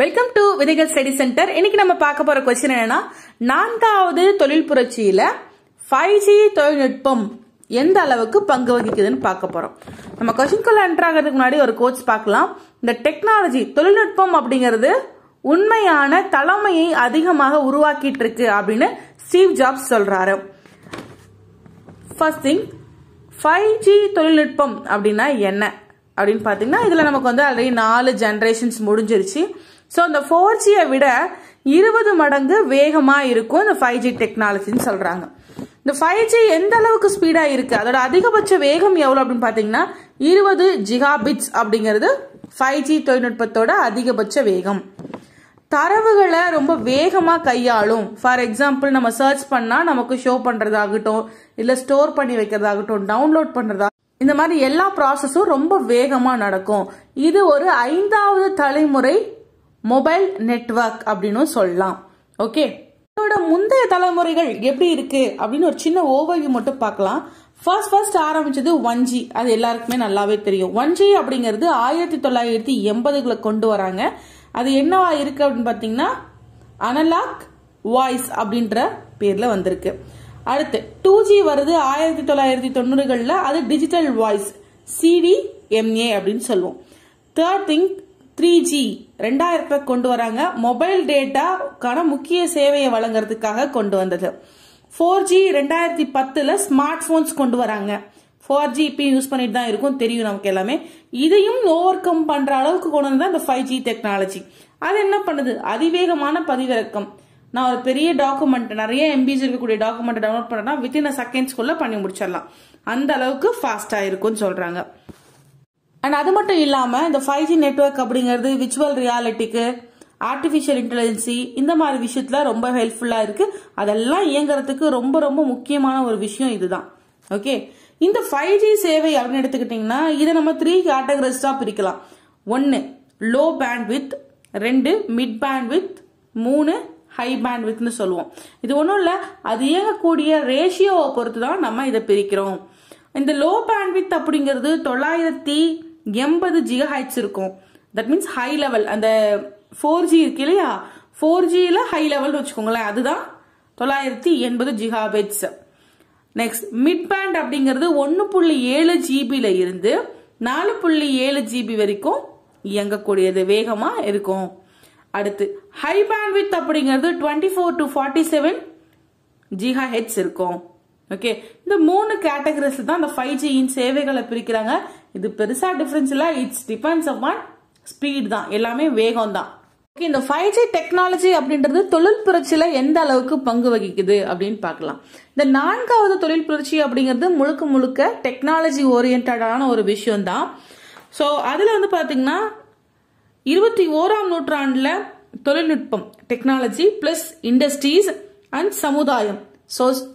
welcome to விதைகள் study centre இன்னைக்கு நம்ம பார்க்க போற கொஸ்டின் என்னன்னா நான்காவது தொழில் புரட்சியில ஃபைவ் ஜி தொழில்நுட்பம் எந்த அளவுக்கு பங்கு வகிக்குதுன்னு பார்க்க போறோம் நம்ம கொஸ்டின்குள்ள என்டர் ஆகிறதுக்கு முன்னாடி ஒரு கோச் பார்க்கலாம் இந்த டெக்னாலஜி தொழில்நுட்பம் அப்படிங்கிறது உண்மையான தலைமையை அதிகமாக உருவாக்கிட்டு இருக்கு அப்படின்னு ஸ்டீவ் ஜாப்ஸ் சொல்றாரு ஃபர்ஸ்ட் திங் ஃபைவ் ஜி தொழில்நுட்பம் அப்படின்னா என்ன அப்படின்னு பார்த்தீங்கன்னா இதில் நமக்கு வந்து ஆல்ரெடி நாலு ஜென்ரேஷன்ஸ் முடிஞ்சிருச்சு ஸோ அந்த ஃபோர் ஜியை விட இருபது மடங்கு வேகமாக இருக்கும் இந்த ஃபைவ் ஜி டெக்னாலஜின்னு சொல்கிறாங்க இந்த ஃபைவ் ஜி எந்த அளவுக்கு ஸ்பீடாக இருக்குது அதோட அதிகபட்ச வேகம் எவ்வளோ அப்படின்னு பார்த்தீங்கன்னா இருபது ஜிகாபிட்ஸ் அப்படிங்கிறது ஃபைவ் ஜி தொழில்நுட்பத்தோட அதிகபட்ச வேகம் தரவுகளை ரொம்ப வேகமாக கையாளும் ஃபார் எக்ஸாம்பிள் நம்ம சர்ச் பண்ணால் நமக்கு ஷோ பண்ணுறதாகட்டும் இல்லை ஸ்டோர் பண்ணி வைக்கிறதாகட்டும் டவுன்லோட் பண்ணுறதா இந்த மாதிரி எல்லா ப்ராசஸும் ரொம்ப வேகமாக நடக்கும் இது ஒரு ஐந்தாவது தலைமுறை மொபைல் நெட்ஒர்க் அப்படின்னு சொல்லலாம் ஓகே இதோட முந்தைய தலைமுறைகள் எப்படி இருக்கு அப்படின்னு ஒரு சின்ன ஓவர்வியூ மட்டும் பார்க்கலாம் ஃபர்ஸ்ட் ஃபர்ஸ்ட் ஆரம்பிச்சது ஒன் ஜி அது எல்லாருக்குமே நல்லாவே தெரியும் ஒன் ஜி அப்படிங்கிறது ஆயிரத்தி தொள்ளாயிரத்தி எண்பதுகளை கொண்டு வராங்க அது என்னவா இருக்கு அப்படின்னு பார்த்தீங்கன்னா அனலாக் வாய்ஸ் அப்படின்ற பேர்ல வந்திருக்கு அடுத்து டூ ஜி வருது ஆயிரத்தி தொள்ளாயிரத்தி தொண்ணூறுகளில் அது டிஜிட்டல் வாய்ஸ் சிடிஎம்ஏ அப்படின்னு சொல்லுவோம் தேர்ட் திங் த்ரீ ஜி ரெண்டாயிரத்துல கொண்டு வராங்க மொபைல் டேட்டாக்கான முக்கிய சேவையை வழங்குறதுக்காக கொண்டு வந்தது ஃபோர் ஜி ரெண்டாயிரத்தி பத்தில் ஸ்மார்ட் ஃபோன்ஸ் கொண்டு வராங்க ஃபோர் ஜி இப்போ யூஸ் பண்ணிட்டு தான் இருக்கும் தெரியும் நமக்கு எல்லாமே இதையும் ஓவர் கம் பண்ணுற அளவுக்கு கொண்டு வந்தது இந்த ஃபைவ் ஜி டெக்னாலஜி அது என்ன பண்ணுது அதிவேகமான பதிவிறக்கம் நான் ஒரு பெரிய டாக்குமெண்ட் நிறைய எம்பிஜி இருக்கக்கூடிய டாக்குமெண்ட் டவுன்லோட் பண்ணேன்னா வித்தின் அ செகண்ட்ஸ்குள்ளே பண்ணி முடிச்சிடலாம் அந்த அளவுக்கு ஃபாஸ்ட்டாக இருக்கும்னு சொல்கிறாங்க அண்ட் அது மட்டும் இல்லாமல் இந்த ஃபைவ் ஜி நெட்ஒர்க் அப்படிங்கிறது விச்சுவல் ரியாலிட்டிக்கு ஆர்டிஃபிஷியல் இன்டெலிஜென்சி இந்த மாதிரி விஷயத்தில் ரொம்ப ஹெல்ப்ஃபுல்லாக இருக்குது அதெல்லாம் இயங்குறதுக்கு ரொம்ப ரொம்ப முக்கியமான ஒரு விஷயம் இதுதான் ஓகே இந்த ஃபைவ் ஜி சேவை அப்படின்னு எடுத்துக்கிட்டிங்கன்னா இதை நம்ம த்ரீ கேட்டகரிஸ்டாக பிரிக்கலாம் ஒன்று லோ பேண்ட்வித் ரெண்டு மிட் பேண்ட்வித் மூணு ஹை பேண்ட்வித்னு சொல்லுவோம் இது ஒன்றும் இல்லை அது இயங்கக்கூடிய ரேஷியோவை பொறுத்து தான் நம்ம இதை பிரிக்கிறோம் இந்த லோ பேண்ட்வித் அப்படிங்கிறது தொள்ளாயிரத்தி எண்பது ஜிகா ஹைட்ஸ் இருக்கும் தட் மீன்ஸ் ஹை லெவல் அந்த ஃபோர் ஜி இருக்கு இல்லையா ஃபோர் ஜியில் ஹை லெவல்னு வச்சுக்கோங்களேன் அதுதான் தொள்ளாயிரத்தி எண்பது பெட்ஸ் நெக்ஸ்ட் மிட் பேண்ட் அப்படிங்கிறது ஒன்று புள்ளி ஏழு ஜிபியில் இருந்து நாலு புள்ளி ஏழு ஜிபி வரைக்கும் இயங்கக்கூடியது வேகமாக இருக்கும் அடுத்து ஹை பேண்ட் வித் அப்படிங்கிறது twenty four to forty seven giga hertz இருக்கும் ஓகே இந்த மூணு கேட்டகரிஸ் தான் இந்த ஃபைவ் ஜியின் சேவைகளை பிரிக்கிறாங்க இது பெருசா டிஃபரன்ஸ் இல்ல இட்ஸ் டிபெண்ட்ஸ் அப்பான் ஸ்பீட் தான் எல்லாமே வேகம் தான் ஓகே இந்த ஃபைவ் ஜி டெக்னாலஜி அப்படின்றது தொழில் புரட்சியில எந்த அளவுக்கு பங்கு வகிக்குது அப்படின்னு பார்க்கலாம் இந்த நான்காவது தொழில் புரட்சி அப்படிங்கிறது முழுக்க முழுக்க டெக்னாலஜி ஓரியன்டான ஒரு விஷயம் தான் ஸோ அதில் வந்து பாத்தீங்கன்னா இருபத்தி ஓராம் நூற்றாண்டில் தொழில்நுட்பம் டெக்னாலஜி ப்ளஸ் இண்டஸ்ட்ரீஸ் அண்ட் சமுதாயம்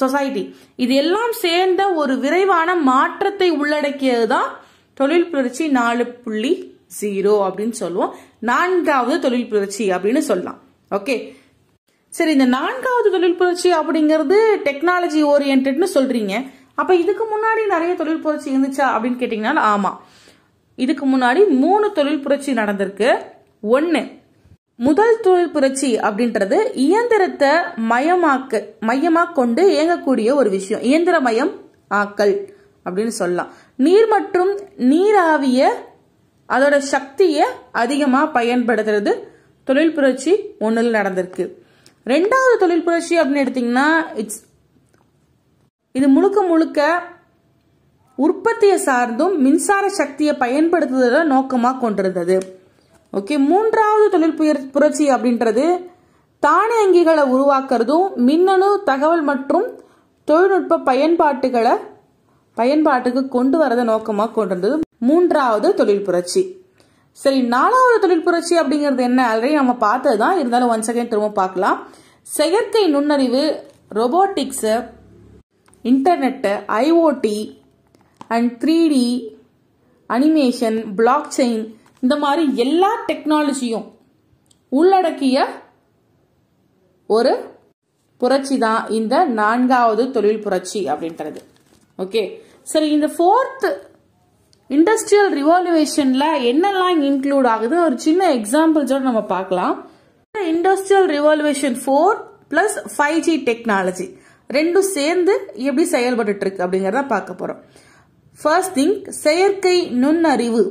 சொசைட்டி இது எல்லாம் சேர்ந்த ஒரு விரைவான மாற்றத்தை உள்ளடக்கியது தான் தொழில் புரட்சி நாலு புள்ளி ஜீரோ அப்படின்னு சொல்லுவோம் நான்காவது தொழில் புரட்சி அப்படின்னு சொல்லலாம் ஓகே சரி இந்த நான்காவது தொழில் புரட்சி அப்படிங்கிறது டெக்னாலஜி ஓரியன்ட் சொல்றீங்க அப்ப இதுக்கு முன்னாடி நிறைய தொழில் புரட்சி இருந்துச்சா அப்படின்னு கேட்டீங்கன்னா ஆமா இதுக்கு முன்னாடி மூணு தொழில் புரட்சி நடந்திருக்கு ஒன்று முதல் தொழில் புரட்சி அப்படின்றது இயந்திரத்தை மயமாக்கு மையமாக கொண்டு இயங்கக்கூடிய ஒரு விஷயம் இயந்திர மயம் ஆக்கல் அப்படின்னு சொல்லலாம் நீர் மற்றும் நீராவிய அதோட சக்தியை அதிகமாக பயன்படுத்துறது தொழில் புரட்சி ஒன்றில் நடந்திருக்கு ரெண்டாவது தொழில் புரட்சி அப்படின்னு எடுத்தீங்கன்னா இட்ஸ் இது முழுக்க முழுக்க உற்பத்தியை சார்ந்தும் மின்சார சக்தியை பயன்படுத்துவதை நோக்கமாக கொண்டிருந்தது ஓகே மூன்றாவது தொழில் புரட்சி அப்படின்றது தானியங்கிகளை உருவாக்குறதும் மின்னணு தகவல் மற்றும் தொழில்நுட்ப பயன்பாட்டுகளை பயன்பாட்டுக்கு கொண்டு வரதை நோக்கமாக கொண்டிருந்தது மூன்றாவது தொழில் புரட்சி சரி நாலாவது தொழில் புரட்சி அப்படிங்கிறது என்ன ஆல்ரெடி நம்ம பார்த்தது தான் இருந்தாலும் ஒன் செகண்ட் திரும்ப பார்க்கலாம் செயற்கை நுண்ணறிவு robotics internet IoT and three D animation blockchain இந்த மாதிரி எல்லா டெக்னாலஜியும் உள்ளடக்கிய ஒரு புரட்சி தான் இந்த நான்காவது தொழில் புரட்சி அப்படின்றது ஓகே சரி இந்த ஃபோர்த் இண்டஸ்ட்ரியல் ரிவால்யூவேஷனில் என்னெல்லாம் இன்க்ளூட் ஆகுது ஒரு சின்ன எக்ஸாம்பிள்ஸோடு நம்ம பார்க்கலாம் industrial revolution four plus five G technology ரெண்டும் சேர்ந்து எப்படி செயல்பட்டு இருக்கு அப்படிங்கிறத பார்க்க போகிறோம் ஃபர்ஸ்ட் திங் செயற்கை நுண்ணறிவு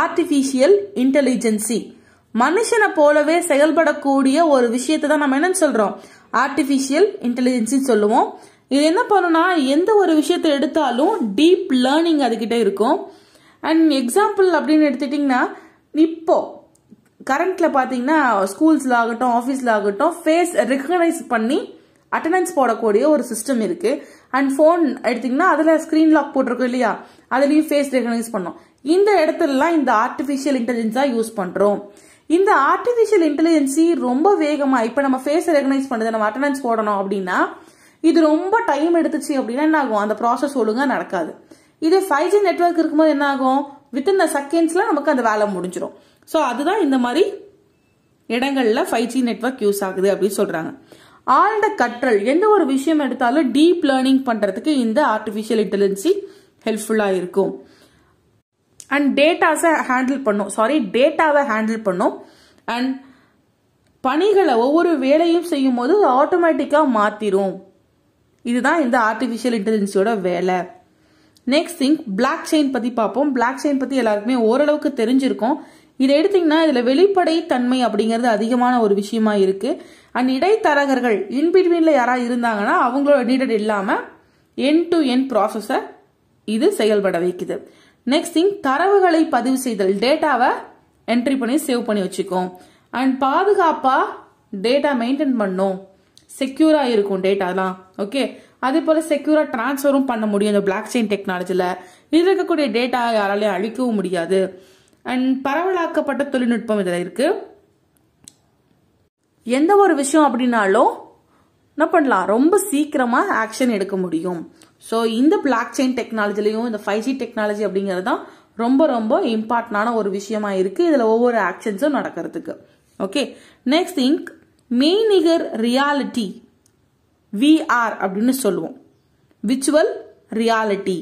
ஆர்டிஃபிஷியல் இன்டெலிஜென்சி மனுஷனை போலவே செயல்படக்கூடிய ஒரு விஷயத்தை தான் நம்ம என்னன்னு சொல்றோம் ஆர்டிஃபிஷியல் இன்டெலிஜென்சி சொல்லுவோம் இது என்ன பண்ணுனா எந்த ஒரு விஷயத்தை எடுத்தாலும் டீப் லேர்னிங் அதுக்கிட்ட இருக்கும் அண்ட் எக்ஸாம்பிள் அப்படின்னு எடுத்துட்டீங்கன்னா இப்போ கரண்ட்ல பார்த்தீங்கன்னா ஸ்கூல்ஸில் ஆகட்டும் ஆஃபீஸில் ஆகட்டும் ஃபேஸ் ரெகனைஸ் பண்ணி அட்டண்டன்ஸ் போடக்கூடிய ஒரு சிஸ்டம் இருக்கு அண்ட் ஃபோன் எடுத்தீங்கன்னா அதில் ஸ்க்ரீன் லாக் போட்டிருக்கோம் இல்லையா அதுலேயும் ஃபேஸ் ரெகனைஸ் பண்ணோம் இந்த இடத்துலலாம் இந்த ஆர்டிஃபிஷியல் இன்டெலிஜென்ஸாக யூஸ் பண்ணுறோம் இந்த ஆர்டிபிஷியல் இன்டெலிஜென்சி ரொம்ப வேகமாக இப்போ நம்ம ஃபேஸ் ரெகனைஸ் பண்ணுறது நம்ம அட்டண்டன்ஸ் போடணும் அப்படின்னா இது ரொம்ப டைம் எடுத்துச்சு அப்படின்னா என்ன ஆகும் அந்த ப்ராசஸ் ஒழுங்காக நடக்காது இது ஃபைவ் ஜி நெட்ஒர்க் இருக்கும்போது என்ன ஆகும் வித்தின் செகண்ட்ஸ்ல நமக்கு அந்த வேலை முடிஞ்சிடும் ஸோ அதுதான் இந்த மாதிரி இடங்களில் ஃபைவ் ஜி நெட்ஒர்க் யூஸ் ஆகுது அப்படின்னு சொல்கிறாங்க ஆழ்ந்த கற்றல் எந்த ஒரு விஷயம் எடுத்தாலும் டீப் லேர்னிங் பண்ணுறதுக்கு இந்த ஆர்டிஃபிஷியல் இன்டெலிஜென்சி ஹெல்ப்ஃபுல்லாக இருக்கும் அண்ட் டேட்டாஸை ஹேண்டில் பண்ணும் சாரி டேட்டாவை ஹேண்டில் பண்ணும் அண்ட் பணிகளை ஒவ்வொரு வேலையும் செய்யும் போது ஆட்டோமேட்டிக்காக மாற்றிடும் இதுதான் இந்த ஆர்டிஃபிஷியல் இன்டெலிஜென்ஸோட வேலை நெக்ஸ்ட் திங் பிளாக் செயின் பற்றி பார்ப்போம் பிளாக் செயின் பற்றி எல்லாருக்குமே ஓரளவுக்கு தெரிஞ்சிருக்கும் இதை எடுத்திங்கன்னா இதில் வெளிப்படை தன்மை அப்படிங்கிறது அதிகமான ஒரு விஷயமா இருக்குது அண்ட் இடைத்தரகர்கள் இன்பிட்வீனில் யாராவது இருந்தாங்கன்னா அவங்களோட நீடட் இல்லாமல் என் டு என் ப்ராசஸை இது செயல்பட வைக்குது நெக்ஸ்ட் திங் தரவுகளை பதிவு செய்தல் டேட்டாவை என்ட்ரி பண்ணி சேவ் பண்ணி வச்சுக்கோம் அண்ட் பாதுகாப்பாக டேட்டா மெயின்டைன் பண்ணும் செக்யூராக இருக்கும் டேட்டாலாம் ஓகே அதே போல் செக்யூராக டிரான்ஸ்ஃபரும் பண்ண முடியும் இந்த பிளாக் செயின் டெக்னாலஜியில் இதில் இருக்கக்கூடிய டேட்டா யாராலையும் அழிக்கவும் முடியாது அண்ட் பரவலாக்கப்பட்ட தொழில்நுட்பம் இதில் இருக்குது எந்த ஒரு விஷயம் அப்படின்னாலும் என்ன பண்ணலாம் ரொம்ப சீக்கிரமாக ஆக்ஷன் எடுக்க முடியும் ஸோ இந்த பிளாக் செயின் டெக்னாலஜிலையும் இந்த ஃபைவ் ஜி டெக்னாலஜி அப்படிங்கிறது தான் ரொம்ப ரொம்ப இம்பார்ட்டண்டான ஒரு விஷயமா இருக்குது இதில் ஒவ்வொரு ஆக்ஷன்ஸும் நடக்கிறதுக்கு ஓகே நெக்ஸ்ட் திங்க் மெய்நிகர் ரியாலிட்டி விஆர் அப்படின்னு சொல்லுவோம் விச்சுவல் ரியாலிட்டி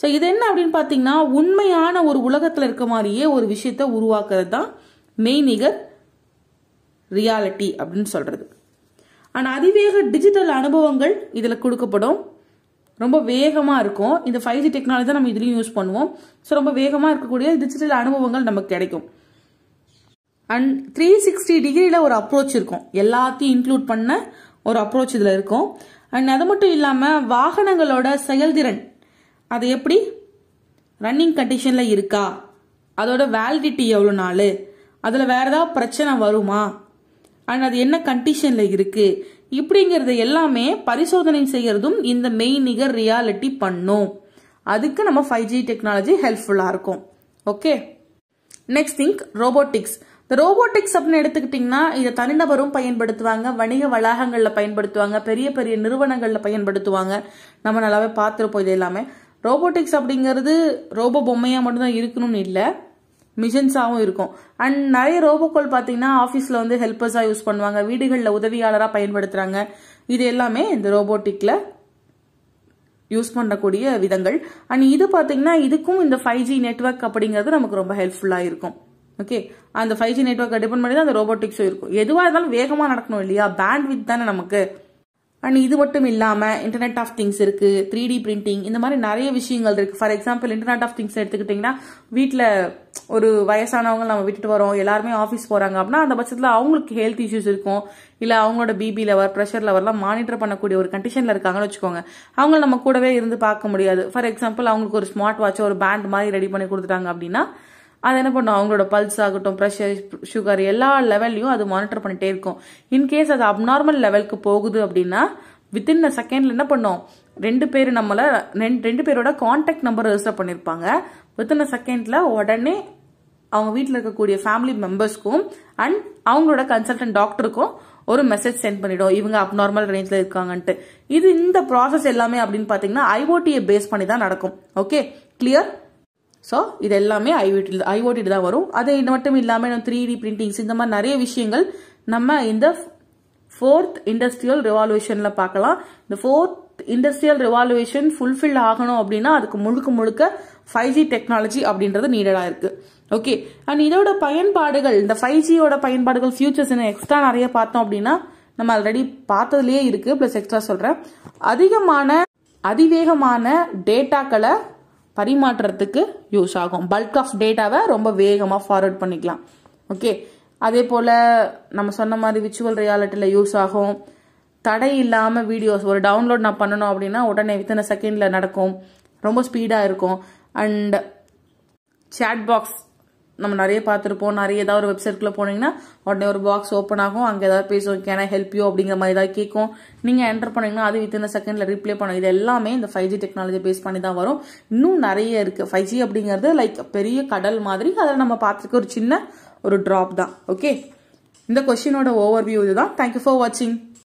ஸோ இது என்ன அப்படின்னு பார்த்தீங்கன்னா உண்மையான ஒரு உலகத்தில் இருக்க மாதிரியே ஒரு விஷயத்தை உருவாக்குறது தான் மெய்நிகர் ரியாலிட்டி அப்படின்னு சொல்கிறது ஆனால் அதிவேக டிஜிட்டல் அனுபவங்கள் இதில் கொடுக்கப்படும் ரொம்ப வேகமாக இருக்கும் இந்த ஃபைவ் ஜி டெக்னாலஜி தான் நம்ம இதுலேயும் யூஸ் பண்ணுவோம் ஸோ ரொம்ப வேகமாக இருக்கக்கூடிய டிஜிட்டல் அனுபவங்கள் நமக்கு கிடைக்கும் அண்ட் த்ரீ சிக்ஸ்டி டிகிரியில் ஒரு அப்ரோச் இருக்கும் எல்லாத்தையும் இன்க்ளூட் பண்ண ஒரு அப்ரோச் இதில் இருக்கும் அண்ட் அது மட்டும் இல்லாமல் வாகனங்களோட செயல்திறன் அது எப்படி ரன்னிங் கண்டிஷனில் இருக்கா அதோட வேலிடிட்டி எவ்வளோ நாள் அதில் வேறு ஏதாவது பிரச்சனை வருமா அண்ட் அது என்ன கண்டிஷன்ல இருக்குது இப்படிங்கிறத எல்லாமே பரிசோதனை செய்கிறதும் இந்த மெய்நிகர் ரியாலிட்டி பண்ணும் அதுக்கு நம்ம ஃபைவ் ஜி டெக்னாலஜி ஹெல்ப்ஃபுல்லாக இருக்கும் ஓகே நெக்ஸ்ட் திங்க் ரோபோட்டிக்ஸ் இந்த ரோபோட்டிக்ஸ் அப்படின்னு எடுத்துக்கிட்டிங்கன்னா இதை தனிநபரும் பயன்படுத்துவாங்க வணிக வளாகங்களில் பயன்படுத்துவாங்க பெரிய பெரிய நிறுவனங்களில் பயன்படுத்துவாங்க நம்ம நல்லாவே பார்த்துருப்போம் இது எல்லாமே ரோபோட்டிக்ஸ் அப்படிங்கிறது ரோபோ பொம்மையாக மட்டும்தான் இருக்கணும்னு இல்லை மிஷின்ஸாகவும் இருக்கும் அண்ட் நிறைய ரோபோக்கால் பார்த்தீங்கன்னா ஆஃபீஸில் வந்து ஹெல்ப்பர்ஸாக யூஸ் பண்ணுவாங்க வீடுகளில் உதவியாளராக பயன்படுத்துகிறாங்க இது எல்லாமே இந்த ரோபோட்டிக்கில் யூஸ் பண்ணக்கூடிய விதங்கள் அண்ட் இது பார்த்தீங்கன்னா இதுக்கும் இந்த ஃபைவ் ஜி நெட்ஒர்க் அப்படிங்கிறது நமக்கு ரொம்ப ஹெல்ப்ஃபுல்லாக இருக்கும் ஓகே அந்த ஃபைவ் ஜி நெட்ஒர்க்கை டிபெண்ட் பண்ணி தான் அந்த ரோபோட்டிக்ஸும் இருக்கும் எதுவாக இருந்தாலும் வேகமாக நடக்கணும் இல்லையா பேண்ட் வித் தானே நமக்கு அண்ட் இது மட்டும் இல்லாமல் இன்டர்நெட் ஆஃப் திங்ஸ் இருக்குது த்ரீ டி பிரிண்டிங் இந்த மாதிரி நிறைய விஷயங்கள் இருக்குது for example internet of things எடுத்துக்கிட்டீங்கன்னா வீட்டில் ஒரு வயசானவங்க நம்ம விட்டுட்டு வரோம் எல்லாருமே ஆஃபீஸ் போகிறாங்க அப்படின்னா அந்த பட்சத்தில் அவங்களுக்கு ஹெல்த் இஷ்யூஸ் இருக்கும் இல்லை அவங்களோட பிபி லெவர் ப்ரெஷர் லெவர்லாம் மானிட்டர் பண்ணக்கூடிய ஒரு கண்டிஷனில் இருக்காங்கன்னு வச்சுக்கோங்க அவங்கள நம்ம கூடவே இருந்து பார்க்க முடியாது ஃபார் எக்ஸாம்பிள் அவங்களுக்கு ஒரு ஸ்மார்ட் வாட்ச் ஒரு பேண்ட் மாதிரி ரெடி பண்ணி கொடுத்துட்டாங்க அப்படின்னா அது என்ன பண்ணும் அவங்களோட பல்ஸ் ஆகட்டும் ப்ரெஷர் சுகர் எல்லா லெவல்லையும் அது மானிட்டர் பண்ணிட்டே இருக்கும் இன்கேஸ் அது அப்நார்மல் லெவலுக்கு போகுது அப்படின்னா வித்தின் அ செகண்ட்ல என்ன பண்ணும் ரெண்டு பேர் நம்மளை ரெண்டு பேரோட காண்டாக்ட் நம்பர் ரெஜிஸ்டர் பண்ணியிருப்பாங்க வித்தின் அ செகண்ட்ல உடனே அவங்க வீட்டில் இருக்கக்கூடிய ஃபேமிலி மெம்பர்ஸ்க்கும் அண்ட் அவங்களோட கன்சல்டன்ட் டாக்டருக்கும் ஒரு மெசேஜ் சென்ட் பண்ணிடும் இவங்க அப்நார்மல் ரேஞ்சில் இருக்காங்கன்ட்டு இது இந்த ப்ராசஸ் எல்லாமே அப்படின்னு பார்த்தீங்கன்னா ஐஓடியை பேஸ் பண்ணி தான் நடக்கும் ஓகே கிளியர் ஸோ இது எல்லாமே ஐஓடியில் ஐஓடியில் தான் வரும் அது இது மட்டும் இல்லாமல் நம்ம த்ரீ டி பிரிண்டிங்ஸ் இந்த மாதிரி நிறைய விஷயங்கள் நம்ம இந்த ஃபோர்த் இண்டஸ்ட்ரியல் ரெவால்யூஷனில் பார்க்கலாம் இந்த ஃபோர்த் இண்டஸ்ட்ரியல் ரெவால்யூஷன் ஃபுல்ஃபில் ஆகணும் அப்படின்னா அதுக்கு முழுக்க முழுக்க ஃபைவ் ஜி டெக்னாலஜி அப்படின்றது நீடடாக இருக்கு ஓகே அண்ட் இதோட பயன்பாடுகள் இந்த ஃபைவ் ஜியோட பயன்பாடுகள் ஃபியூச்சர்ஸ் என்ன எக்ஸ்ட்ரா நிறைய பார்த்தோம் அப்படின்னா நம்ம ஆல்ரெடி பார்த்ததுலேயே இருக்கு ப்ளஸ் எக்ஸ்ட்ரா சொல்கிறேன் அதிகமான அதிவேகமான டேட்டாக்களை பரிமாற்றத்துக்கு யூஸ் ஆகும் பல்க் ஆஃப் டேட்டாவை ரொம்ப வேகமாக ஃபார்வர்ட் பண்ணிக்கலாம் ஓகே அதே போல் நம்ம சொன்ன மாதிரி விர்ச்சுவல் ரியாலிட்டியில் யூஸ் ஆகும் தடை இல்லாமல் வீடியோஸ் ஒரு டவுன்லோட் நான் பண்ணணும் அப்படின்னா உடனே வித்தின செகண்டில் நடக்கும் ரொம்ப ஸ்பீடாக இருக்கும் அண்ட் சேட் பாக்ஸ் நம்ம நிறைய பார்த்துருப்போம் நிறைய ஏதாவது ஒரு வெப்சைட்குள்ளே போனீங்கன்னா உடனே ஒரு பாக்ஸ் ஓப்பன் ஆகும் அங்கே ஏதாவது பேசுவோம் கேன ஹெல்ப் யூ அப்படிங்கிற மாதிரி ஏதாவது கேட்கும் நீங்கள் என்டர் பண்ணீங்கன்னா அது வித்தின் செகண்டில் ரிப்ளை பண்ணும் இது எல்லாமே இந்த ஃபைவ் ஜி டெக்னாலஜி பேஸ் பண்ணி தான் வரும் இன்னும் நிறைய இருக்குது ஃபைவ் ஜி அப்படிங்கிறது லைக் பெரிய கடல் மாதிரி அதில் நம்ம பார்த்துருக்க ஒரு சின்ன ஒரு ட்ராப் தான் ஓகே இந்த கொஷினோட ஓவர் வியூ இதுதான் தேங்க்யூ ஃபார் வாட்சிங்